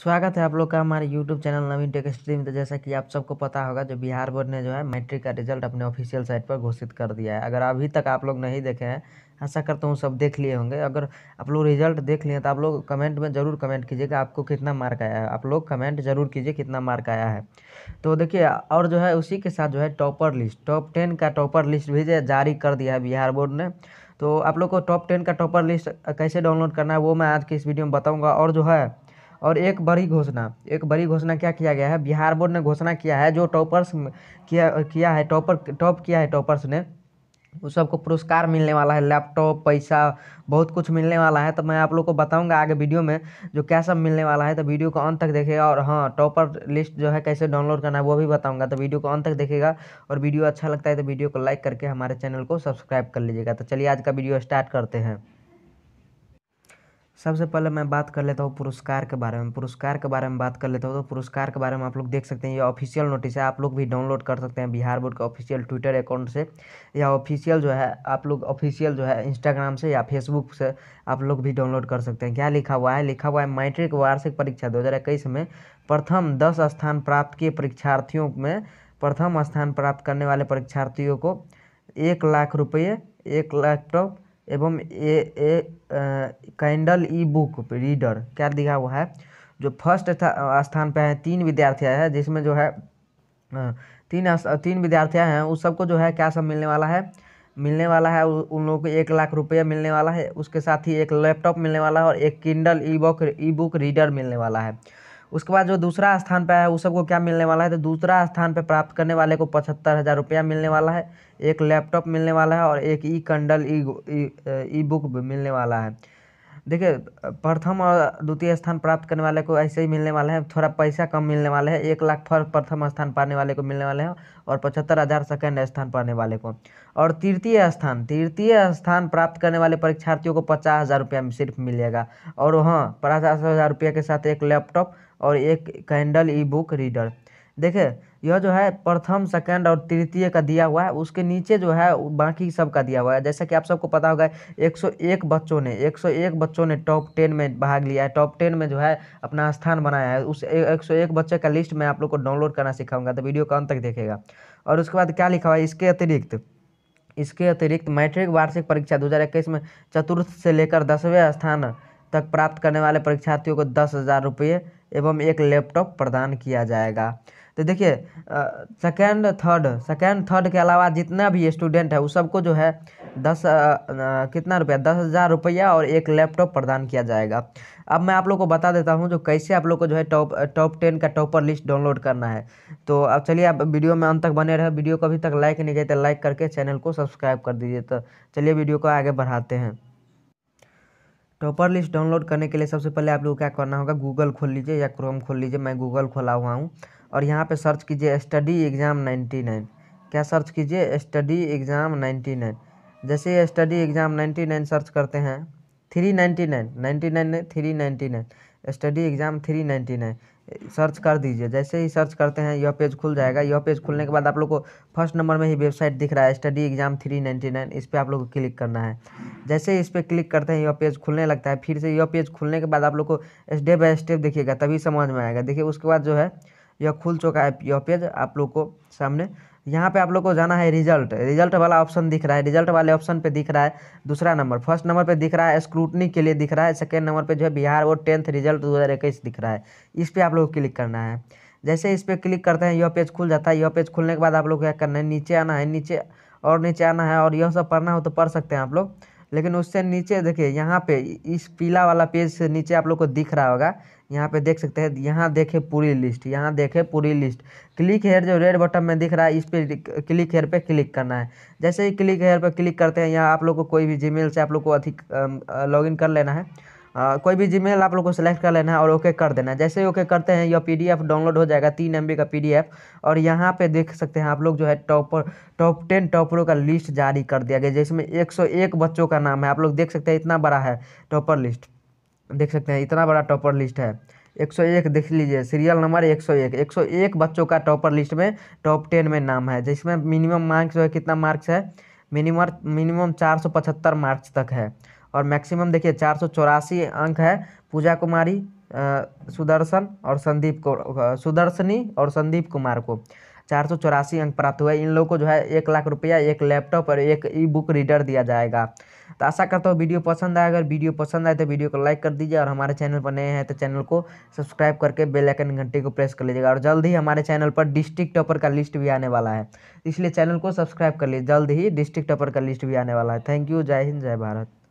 स्वागत है आप लोग का हमारे YouTube channel Naveen tech stream तो जैसा कि आप सबको पता होगा जो बिहार बोर्ड ने जो है मैट्रिक का रिजल्ट अपने ऑफिशियल साइट पर घोषित कर दिया है अगर अभी तक आप लोग नहीं देखे हैं ऐसा करता हूँ सब देख लिए होंगे अगर आप लोग रिजल्ट देख लिए तो आप लोग कमेंट में ज़रूर कमेंट कीजिएगा आपको कितना मार्क आया है आप लोग कमेंट जरूर कीजिए कितना मार्क आया है तो देखिए और जो है उसी के साथ जो है टॉपर लिस्ट टॉप टेन का टॉपर लिस्ट भी जारी कर दिया है बिहार बोर्ड ने तो आप लोग को टॉप टेन का टॉपर लिस्ट कैसे डाउनलोड करना है वो मैं आज की इस वीडियो में बताऊँगा और जो है और एक बड़ी घोषणा एक बड़ी घोषणा क्या किया गया है बिहार बोर्ड ने घोषणा किया है जो टॉपर्स किया किया है टॉपर टॉप किया है टॉपर्स ने उस सबको पुरस्कार मिलने वाला है लैपटॉप पैसा बहुत कुछ मिलने वाला है तो मैं आप लोग को बताऊंगा आगे वीडियो में जो क्या सब मिलने वाला है तो वीडियो को अंत तक देखेगा और हाँ टॉपर लिस्ट जो है कैसे डाउनलोड करना है वो भी बताऊंगा तो वीडियो को अंत तक देखेगा और वीडियो अच्छा लगता है तो वीडियो को लाइक करके हमारे चैनल को सब्सक्राइब कर लीजिएगा तो चलिए आज का वीडियो स्टार्ट करते हैं सबसे पहले मैं बात कर लेता हूँ पुरस्कार के बारे में पुरस्कार के बारे में बात कर लेता हूँ तो पुरस्कार के बारे में आप लोग देख सकते हैं ये ऑफिशियल नोटिस है आप लोग भी डाउनलोड कर सकते हैं बिहार बोर्ड के ऑफिशियल ट्विटर अकाउंट से या ऑफिशियल जो है आप लोग ऑफिशियल जो है इंस्टाग्राम से या फेसबुक से आप लोग भी डाउनलोड कर सकते हैं क्या लिखा हुआ है लिखा हुआ है मैट्रिक वार्षिक परीक्षा दो में प्रथम दस स्थान प्राप्त किए परीक्षार्थियों में प्रथम स्थान प्राप्त करने वाले परीक्षार्थियों को एक लाख रुपये एक लैपटॉप एवं a a Kindle e book reader क्या दिखा हुआ है जो फर्स्ट स्थान पर है तीन विद्यार्थी है जिसमें जो है तीन तीन विद्यार्थियाँ हैं उस सबको जो है क्या सब मिलने वाला है मिलने वाला है उन लोगों को एक लाख रुपया मिलने वाला है उसके साथ ही एक लैपटॉप मिलने वाला है और एक Kindle e book e book reader मिलने वाला है उसके बाद जो दूसरा स्थान पर है उस सबको क्या मिलने वाला है तो दूसरा स्थान पर प्राप्त करने वाले को पचहत्तर हज़ार रुपया मिलने वाला है एक लैपटॉप मिलने वाला है और एक ई कंडल ई ई बुक मिलने वाला है देखिए प्रथम और द्वितीय स्थान प्राप्त करने वाले को ऐसे ही मिलने वाले हैं थोड़ा पैसा कम मिलने वाले हैं एक लाख फर्स्ट प्रथम स्थान पाने वाले को मिलने वाले हैं और पचहत्तर हज़ार सेकेंड स्थान पाने वाले को और तृतीय स्थान तृतीय स्थान प्राप्त करने वाले परीक्षार्थियों को पचास हज़ार रुपया सिर्फ मिलेगा और हाँ पचास हज़ार रुपये के साथ एक लैपटॉप और एक कैंडल ई बुक रीडर देखे यह जो है प्रथम सेकंड और तृतीय का दिया हुआ है उसके नीचे जो है बाकी सब का दिया हुआ है जैसा कि आप सबको पता होगा 101 बच्चों ने 101 बच्चों ने टॉप टेन में भाग लिया है टॉप टेन में जो है अपना स्थान बनाया है उस 101 बच्चे का लिस्ट मैं आप लोग को डाउनलोड करना सिखाऊंगा तो वीडियो का अंत तक देखेगा और उसके बाद क्या लिखा हुआ है इसके अतिरिक्त इसके अतिरिक्त मैट्रिक वार्षिक परीक्षा दो में चतुर्थ से लेकर दसवें स्थान तक प्राप्त करने वाले परीक्षार्थियों को दस हज़ार रुपये एवं एक लैपटॉप प्रदान किया जाएगा तो देखिए सेकेंड थर्ड सेकेंड थर्ड के अलावा जितना भी स्टूडेंट है उस सबको जो है दस आ, कितना रुपया दस हज़ार रुपया और एक लैपटॉप प्रदान किया जाएगा अब मैं आप लोग को बता देता हूँ जो कैसे आप लोग को जो है टॉप टॉप टेन का टॉपर लिस्ट डाउनलोड करना है तो अब चलिए आप वीडियो में अंत तक बने रहे वीडियो को अभी तक लाइक नहीं गए तो लाइक करके चैनल को सब्सक्राइब कर दीजिए तो चलिए वीडियो को आगे बढ़ाते हैं टॉपर लिस्ट डाउनलोड करने के लिए सबसे पहले आप लोग क्या करना होगा गूगल खोल लीजिए या क्रोम खोल लीजिए मैं गूगल खोला हुआ हूँ और यहाँ पे सर्च कीजिए स्टडी एग्ज़ाम नाइन्टी नाइन क्या सर्च कीजिए स्टडी एग्ज़ाम नाइन्टी नाइन जैसे study exam ninety nine search करते हैं three ninety nine ninety nine three ninety nine study exam three ninety nine search कर दीजिए जैसे ही सर्च करते हैं यह पेज खुल जाएगा यह पेज खुलने के बाद आप लोग को फर्स्ट नंबर में ही वेबसाइट दिख रहा है study exam three ninety nine इस पर आप लोग को क्लिक करना है जैसे ही इस पर क्लिक करते हैं यह पेज खुलने लगता है फिर से यह पेज खुलने के बाद आप लोग को स्टेप बाय स्टेप देखिएगा तभी समझ में आएगा देखिए उसके बाद जो है यह खुल चुका है यह पेज आप लोग को सामने यहाँ पे आप लोग को जाना है रिजल्ट रिजल्ट वाला ऑप्शन दिख रहा है रिजल्ट वाले ऑप्शन पे दिख रहा है दूसरा नंबर फर्स्ट नंबर पे दिख रहा है स्क्रूटनी के लिए दिख रहा है सेकेंड नंबर पे जो है बिहार वो टेंथ रिजल्ट दो दिख रहा है इस पर आप लोग को क्लिक करना है जैसे इस पर क्लिक करते हैं यह पेज खुल जाता है यह पेज खुलने के बाद आप लोग क्या करना है नीचे आना है नीचे और नीचे आना है और यह सब पढ़ना हो तो पढ़ सकते हैं आप लोग लेकिन उससे नीचे देखिए यहाँ पे इस पीला वाला पेज से नीचे आप लोग को दिख रहा होगा यहाँ पे देख सकते हैं यहाँ देखे पूरी लिस्ट यहाँ देखे पूरी लिस्ट क्लिक हेयर जो रेड बटन में दिख रहा है इस पर क्लिक हेयर पे क्लिक करना है जैसे ही क्लिक हेयर पे क्लिक करते हैं यहाँ आप लोग को कोई भी जीमेल से आप लोग को अधिक लॉगिन कर लेना है आ, कोई भी जीमेल आप लोग को सिलेक्ट कर लेना है और ओके कर देना है जैसे ही ओके करते हैं यह पीडीएफ डाउनलोड हो जाएगा तीन एम का पी और यहाँ पर देख सकते हैं आप लोग जो है टॉपर टॉप टेन टॉपरों का लिस्ट जारी कर दिया गया जिसमें एक बच्चों का नाम है आप लोग देख सकते हैं इतना बड़ा है टॉपर लिस्ट देख सकते हैं इतना बड़ा टॉपर लिस्ट है 101 देख लीजिए सीरियल नंबर 101 101 बच्चों का टॉपर लिस्ट में टॉप टेन में नाम है जिसमें मिनिमम मार्क्स जो है कितना मार्क्स है मिनिमम मिनिमम चार मार्क्स तक है और मैक्सिमम देखिए चार अंक है पूजा कुमारी सुदर्शन और संदीप को सुदर्शनी और संदीप कुमार को चार सौ चौरासी अंक प्राप्त हुए इन लोगों को जो है एक लाख रुपया एक लैपटॉप और एक ई बुक रीडर दिया जाएगा तो आशा करता हूँ वीडियो पसंद आए अगर वीडियो पसंद आए तो वीडियो को लाइक कर दीजिए और हमारे चैनल पर नए हैं तो चैनल को सब्सक्राइब करके बेल आइकन घंटे को प्रेस कर लीजिएगा और जल्द ही हमारे चैनल पर डिस्ट्रिक्ट टॉपर का लिस्ट भी आने वाला है इसलिए चैनल को सब्सक्राइब कर लीजिए जल्द ही डिस्ट्रिक्ट टॉपर का लिस्ट भी आने वाला है थैंक यू जय हिंद जय भारत